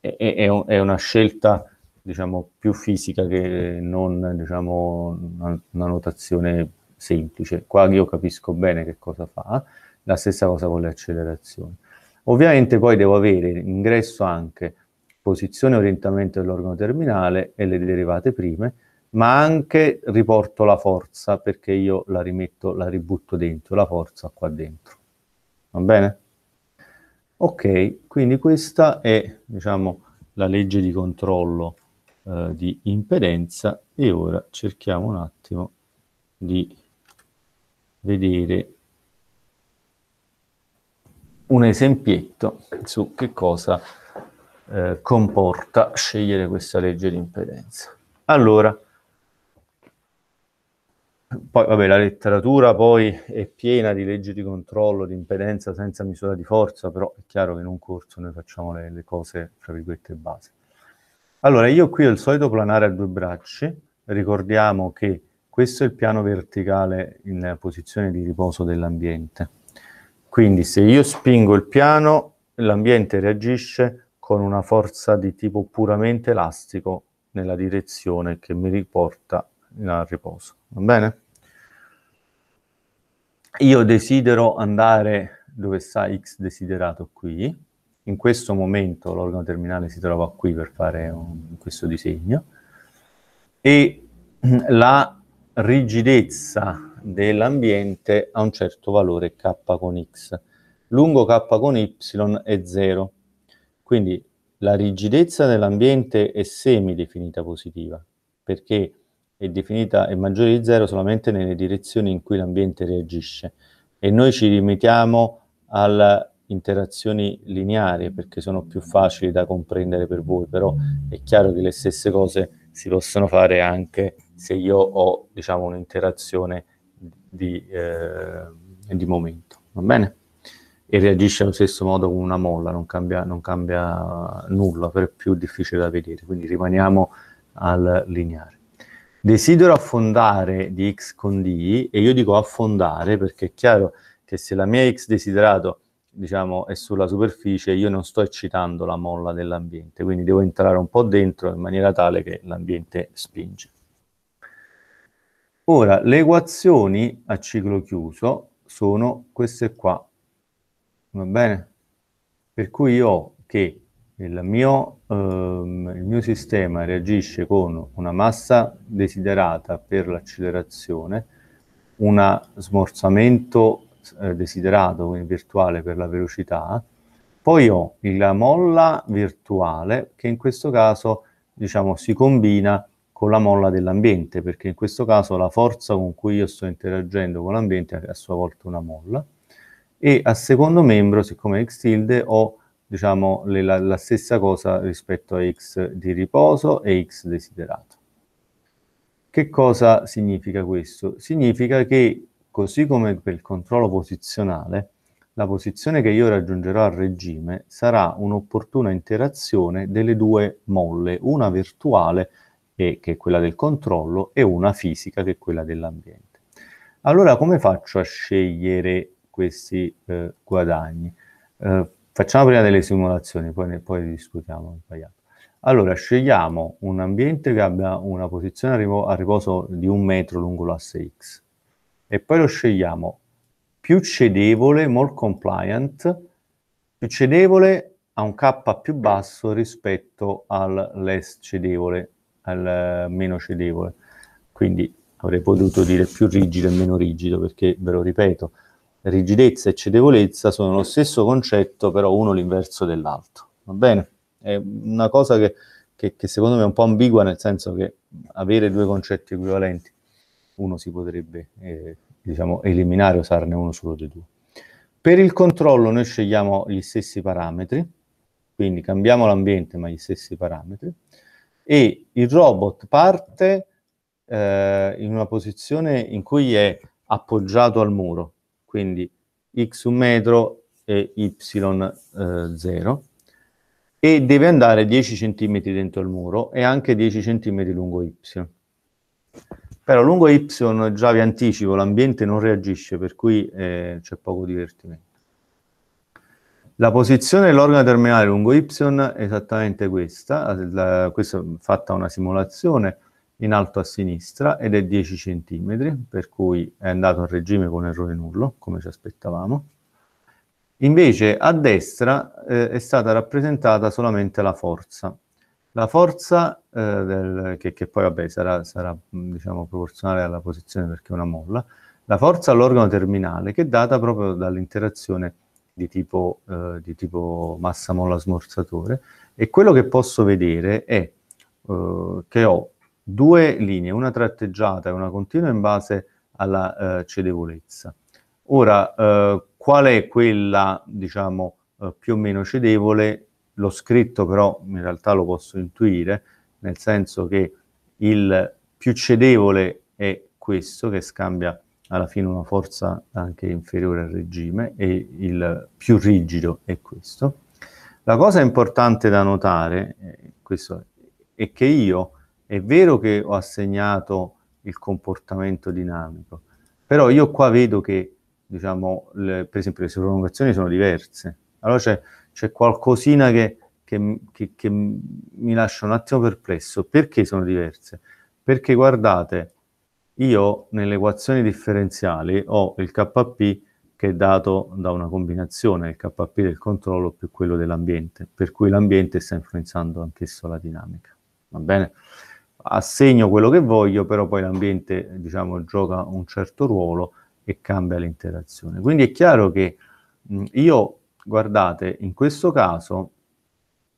è, è, un, è una scelta diciamo, più fisica che non diciamo, una, una, notazione semplice. Qua io capisco bene che cosa fa, la stessa cosa con le accelerazioni. Ovviamente poi devo avere ingresso anche posizione e orientamento dell'organo terminale e le derivate prime, ma anche riporto la forza perché io la rimetto, la ributto dentro, la forza qua dentro. Va bene? Ok, quindi questa è diciamo, la legge di controllo eh, di impedenza e ora cerchiamo un attimo di vedere un esempietto su che cosa eh, comporta scegliere questa legge di impedenza. Allora, poi vabbè, la letteratura poi è piena di leggi di controllo, di impedenza senza misura di forza, però è chiaro che in un corso noi facciamo le, le cose, tra virgolette, base. Allora, io qui ho il solito planare a due bracci, ricordiamo che questo è il piano verticale in posizione di riposo dell'ambiente. Quindi se io spingo il piano, l'ambiente reagisce con una forza di tipo puramente elastico nella direzione che mi riporta al riposo. Va bene? Io desidero andare dove sta x desiderato qui. In questo momento l'organo terminale si trova qui per fare un, questo disegno. E (clears throat) la rigidezza dell'ambiente ha un certo valore k con x. Lungo k con y è 0 quindi la rigidezza dell'ambiente è semi-definita positiva, perché è definita è maggiore di zero solamente nelle direzioni in cui l'ambiente reagisce e noi ci limitiamo alle interazioni lineari perché sono più facili da comprendere per voi, però è chiaro che le stesse cose si possono fare anche se io ho diciamo un'interazione di, eh, di momento, va bene? e reagisce allo stesso modo con una molla, non cambia, non cambia nulla, per più difficile da vedere, quindi rimaniamo al lineare. Desidero affondare di x con d e io dico affondare perché è chiaro che se la mia x desiderato diciamo, è sulla superficie, io non sto eccitando la molla dell'ambiente, quindi devo entrare un po' dentro in maniera tale che l'ambiente spinge. Ora, le equazioni a ciclo chiuso sono queste qua, va bene? Per cui io ho che il mio, ehm, il mio sistema reagisce con una massa desiderata per l'accelerazione, un smorzamento eh, desiderato, quindi virtuale, per la velocità, poi ho la molla virtuale che in questo caso diciamo, si combina con la molla dell'ambiente, perché in questo caso la forza con cui io sto interagendo con l'ambiente è a sua volta una molla e a secondo membro, siccome è x tilde, ho diciamo, le, la, la, stessa cosa rispetto a x di riposo e x desiderato. Che cosa significa questo? Significa che, così come per il controllo posizionale, la posizione che io raggiungerò al regime sarà un'opportuna interazione delle due molle, una virtuale, che è quella del controllo, e una fisica, che è quella dell'ambiente. Allora come faccio a scegliere questi eh, guadagni. Eh, facciamo prima delle simulazioni, poi, ne, poi discutiamo. Allora, scegliamo un ambiente che abbia una posizione a riposo di un metro lungo l'asse X e poi lo scegliamo più cedevole, more compliant, più cedevole a un K più basso rispetto al less cedevole, al eh, meno cedevole. Quindi avrei potuto dire più rigido e meno rigido perché, ve lo ripeto, rigidezza e cedevolezza sono lo stesso concetto, però uno l'inverso dell'altro. Va bene? È una cosa che, che, che, secondo me è un po' ambigua, nel senso che avere due concetti equivalenti, uno si potrebbe eh, diciamo, eliminare, usarne uno solo dei due. Per il controllo noi scegliamo gli stessi parametri, quindi cambiamo l'ambiente ma gli stessi parametri, e il robot parte eh, in una posizione in cui è appoggiato al muro, quindi x un metro e y0 eh, e deve andare 10 cm dentro il muro e anche 10 cm lungo y. Però lungo y già vi anticipo, l'ambiente non reagisce, per cui eh, c'è poco divertimento. La posizione dell'organo terminale lungo y è esattamente questa, la, questa è fatta una simulazione, in alto a sinistra ed è 10 cm, per cui è andato a regime con errore nullo, come ci aspettavamo. Invece a destra eh, è stata rappresentata solamente la forza. La forza, eh, del, che, che, poi vabbè, sarà, sarà diciamo, proporzionale alla posizione perché è una molla, la forza all'organo terminale che è data proprio dall'interazione di tipo, eh, di tipo massa molla smorzatore e quello che posso vedere è eh, che ho due linee, una tratteggiata e una continua in base alla eh, cedevolezza. Ora, eh, qual è quella, diciamo, eh, più o meno cedevole? L'ho scritto, però in realtà lo posso intuire, nel senso che il più cedevole è questo, che scambia alla fine una forza anche inferiore al regime, e il più rigido è questo. La cosa importante da notare, eh, questo, è che io è vero che ho assegnato il comportamento dinamico, però io qua vedo che, diciamo, le, per esempio le sovrallocazioni sono diverse. Allora c'è, qualcosina che, che, che, che mi lascia un attimo perplesso. Perché sono diverse? Perché guardate, io nelle equazioni differenziali ho il KP che è dato da una combinazione, il KP del controllo più quello dell'ambiente, per cui l'ambiente sta influenzando anch'esso la dinamica. Va bene? assegno quello che voglio, però poi l'ambiente diciamo, gioca un certo ruolo e cambia l'interazione. Quindi è chiaro che mh, io, guardate, in questo caso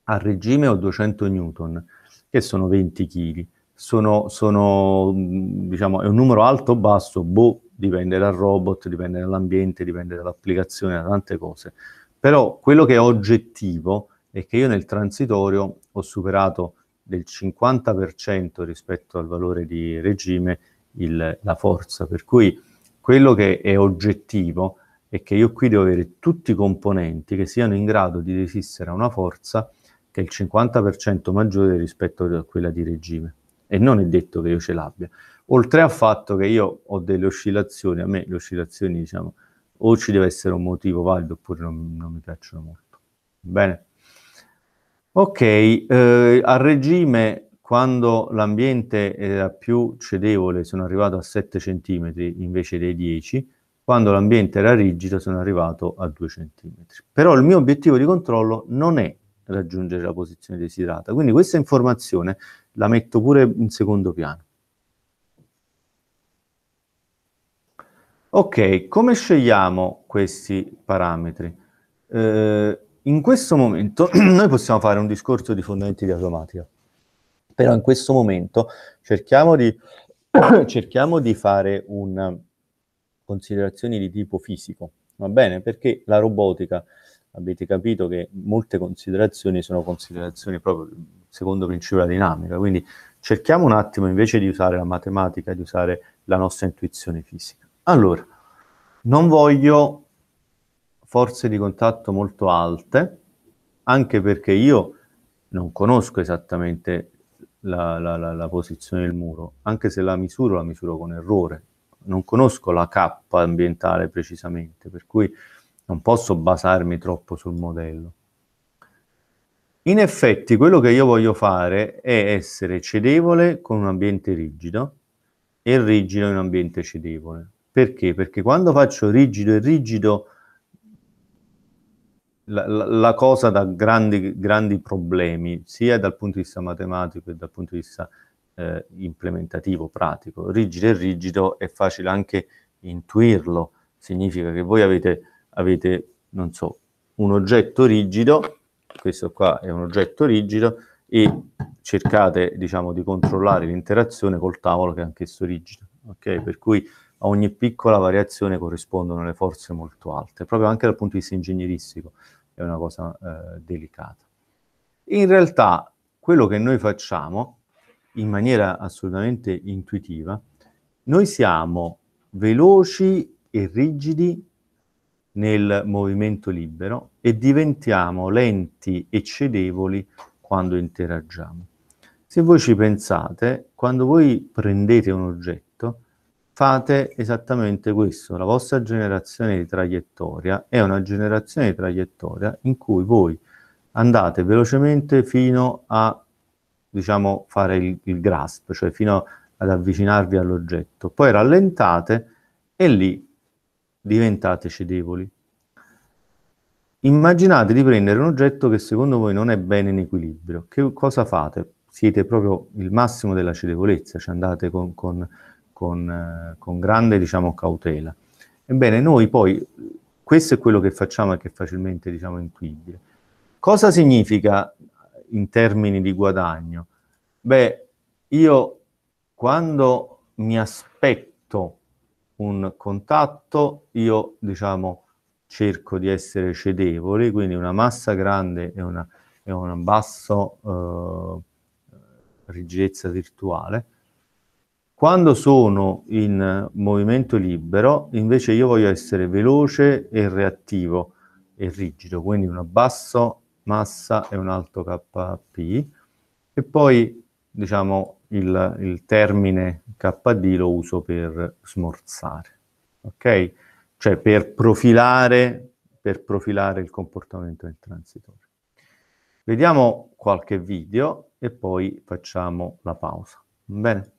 a regime ho 200 newton, che sono 20 kg, sono, sono diciamo, è un numero alto o basso, boh, dipende dal robot, dipende dall'ambiente, dipende dall'applicazione, da tante cose. Però quello che è oggettivo è che io nel transitorio ho superato del 50% rispetto al valore di regime il, la forza. Per cui quello che è oggettivo è che io qui devo avere tutti i componenti che siano in grado di resistere a una forza che è il 50% maggiore rispetto a quella di regime. E non è detto che io ce l'abbia. Oltre al fatto che io ho delle oscillazioni, a me le oscillazioni, diciamo, o ci deve essere un motivo valido oppure non, non mi piacciono molto. Bene? Ok, eh, al regime quando l'ambiente era più cedevole sono arrivato a 7 cm invece dei 10, quando l'ambiente era rigido sono arrivato a 2 cm. Però il mio obiettivo di controllo non è raggiungere la posizione desiderata, quindi questa informazione la metto pure in secondo piano. Ok, come scegliamo questi parametri? Eh, in questo momento (clears throat) noi possiamo fare un discorso di fondamenti di automatica, però in questo momento cerchiamo di, (clears throat) cerchiamo di fare un, considerazioni di tipo fisico, va bene? Perché la robotica, avete capito che molte considerazioni sono considerazioni proprio secondo principio della dinamica, quindi cerchiamo un attimo invece di usare la matematica, di usare la nostra intuizione fisica. Allora, non voglio forze di contatto molto alte, anche perché io non conosco esattamente la, la, la, la, posizione del muro, anche se la misuro, la misuro con errore. Non conosco la K ambientale precisamente, per cui non posso basarmi troppo sul modello. In effetti, quello che io voglio fare è essere cedevole con un ambiente rigido e rigido in un ambiente cedevole. Perché? Perché quando faccio rigido e rigido la, la, cosa dà grandi, grandi, problemi, sia dal punto di vista matematico che dal punto di vista eh, implementativo, pratico. Rigido è rigido, è facile anche intuirlo. Significa che voi avete, avete, non so, un oggetto rigido, questo qua è un oggetto rigido, e cercate, diciamo, di controllare l'interazione col tavolo che è anch'esso rigido. Ok? Per cui a ogni piccola variazione corrispondono le forze molto alte, proprio anche dal punto di vista ingegneristico è una cosa eh, delicata. In realtà quello che noi facciamo in maniera assolutamente intuitiva, noi siamo veloci e rigidi nel movimento libero e diventiamo lenti e cedevoli quando interagiamo. Se voi ci pensate, quando voi prendete un oggetto, fate esattamente questo. La vostra generazione di traiettoria è una generazione di traiettoria in cui voi andate velocemente fino a diciamo, fare il, il grasp, cioè fino ad avvicinarvi all'oggetto, poi rallentate e lì diventate cedevoli. Immaginate di prendere un oggetto che secondo voi non è bene in equilibrio. Che cosa fate? Siete proprio il massimo della cedevolezza, ci cioè andate con, con con, con grande diciamo, cautela. Ebbene, noi poi, questo è quello che facciamo e che è facilmente diciamo, intuibile. Cosa significa in termini di guadagno? Beh, io quando mi aspetto un contatto, io diciamo cerco di essere cedevole, quindi una massa grande e una, e una bassa eh, riggezza virtuale, quando sono in movimento libero, invece io voglio essere veloce e reattivo e rigido, quindi un basso massa e un alto KP e poi diciamo il, il termine KD lo uso per smorzare, ok? Cioè per profilare, per profilare il comportamento del transitore. Vediamo qualche video e poi facciamo la pausa. Bene?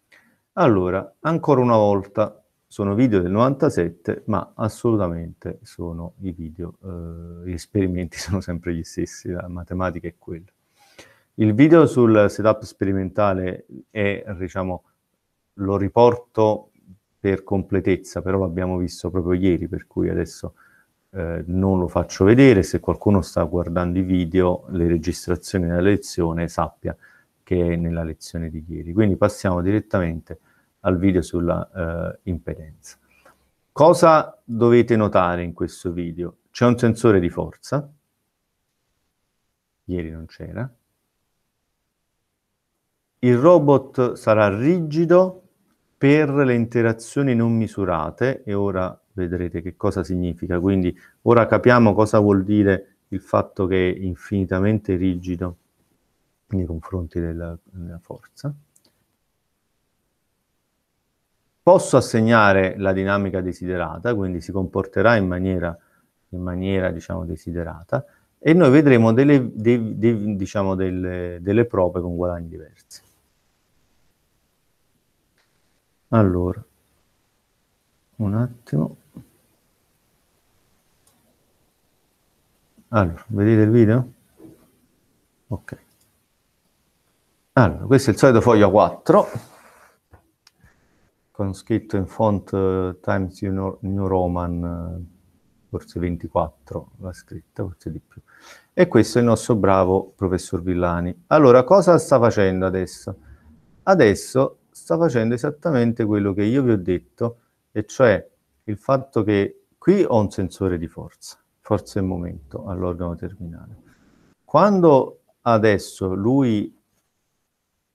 Allora, ancora una volta, sono video del 97, ma assolutamente sono i video, eh, gli esperimenti (laughs) sono sempre gli stessi, la matematica è quella. Il video sul setup sperimentale è, diciamo, lo riporto per completezza, però l'abbiamo visto proprio ieri, per cui adesso eh, non lo faccio vedere. Se qualcuno sta guardando i video, le registrazioni della lezione, sappia che è nella lezione di ieri. Quindi passiamo direttamente a al video sulla eh, impedenza. Cosa dovete notare in questo video? C'è un sensore di forza, ieri non c'era, il robot sarà rigido per le interazioni non misurate e ora vedrete che cosa significa, quindi ora capiamo cosa vuol dire il fatto che è infinitamente rigido nei confronti della, della forza posso assegnare la dinamica desiderata, quindi si comporterà in maniera, in maniera diciamo, desiderata, e noi vedremo delle, dei, dei, diciamo, delle, delle prove con guadagni diversi. Allora, un attimo. Allora, vedete il video? Ok. Allora, questo è il solito foglio 4 con scritto in font uh, Times New, New Roman, uh, forse 24 l'ha scritta, forse di più. E questo è il nostro bravo professor Villani. Allora, cosa sta facendo adesso? Adesso sta facendo esattamente quello che io vi ho detto, e cioè il fatto che qui ho un sensore di forza, forza e momento all'organo terminale. Quando adesso lui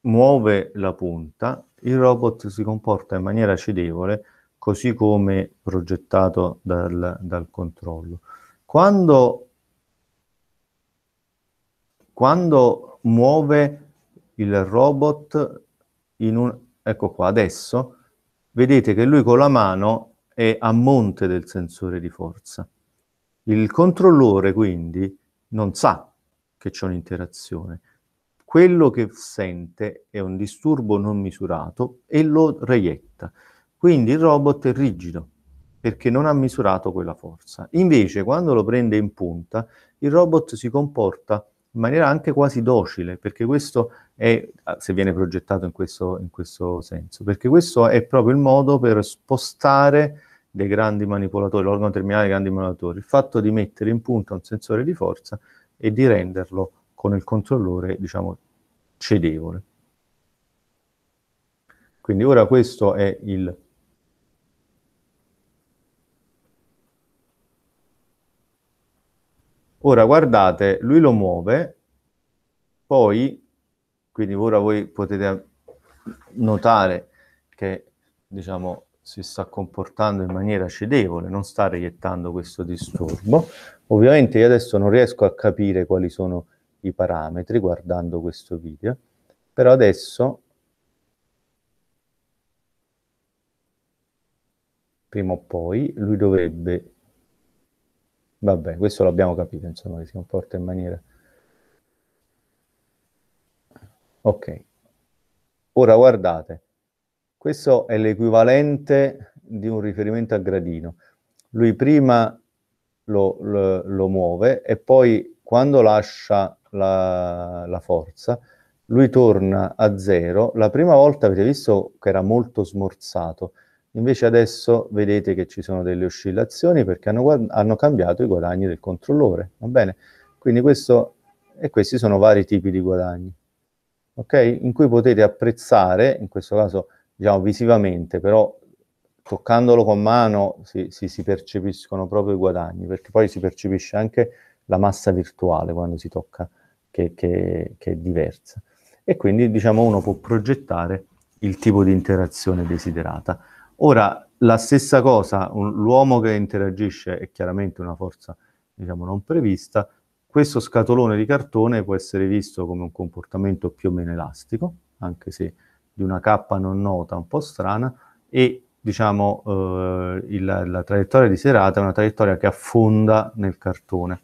muove la punta, il robot si comporta in maniera cedevole, così come progettato dal, dal controllo. Quando, quando muove il robot in un... Ecco qua, adesso vedete che lui con la mano è a monte del sensore di forza. Il controllore quindi non sa che c'è un'interazione quello che sente è un disturbo non misurato e lo reietta. Quindi il robot è rigido perché non ha misurato quella forza. Invece, quando lo prende in punta, il robot si comporta in maniera anche quasi docile, perché questo è, se viene progettato in questo, in questo senso, perché questo è proprio il modo per spostare dei grandi manipolatori, l'organo terminale dei grandi manipolatori, il fatto di mettere in punta un sensore di forza e di renderlo con il controllore diciamo cedevole. Quindi ora questo è il Ora guardate, lui lo muove, poi, quindi ora voi potete notare che diciamo, si sta comportando in maniera cedevole, non sta reiettando questo disturbo. Ovviamente io adesso non riesco a capire quali sono i parametri guardando questo video, però adesso prima o poi lui dovrebbe vabbè questo l'abbiamo capito insomma che si comporta in maniera ok ora guardate questo è l'equivalente di un riferimento a gradino lui prima lo, lo, lo muove e poi quando lascia la, la forza, lui torna a zero. La prima volta avete visto che era molto smorzato, invece adesso vedete che ci sono delle oscillazioni perché hanno, hanno cambiato i guadagni del controllore, va bene? Quindi questo, e questi sono vari tipi di guadagni, ok? In cui potete apprezzare, in questo caso diciamo visivamente, però toccandolo con mano si, si, si percepiscono proprio i guadagni, perché poi si percepisce anche la massa virtuale quando si tocca, che, che, che è diversa. E quindi diciamo uno può progettare il tipo di interazione desiderata. Ora, la stessa cosa, un, l'uomo che interagisce è chiaramente una forza diciamo, non prevista, questo scatolone di cartone può essere visto come un comportamento più o meno elastico, anche se di una K non nota, un po' strana, e diciamo eh, il, la traiettoria di serata è una traiettoria che affonda nel cartone.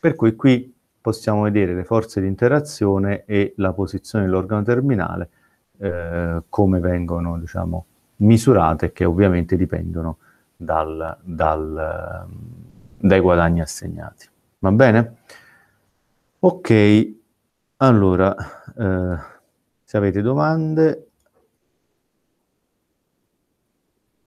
Per cui qui possiamo vedere le forze di interazione e la posizione dell'organo terminale eh, come vengono diciamo, misurate che ovviamente dipendono dal, dal, ehm, dai guadagni assegnati. Va bene? Ok, allora eh, se avete domande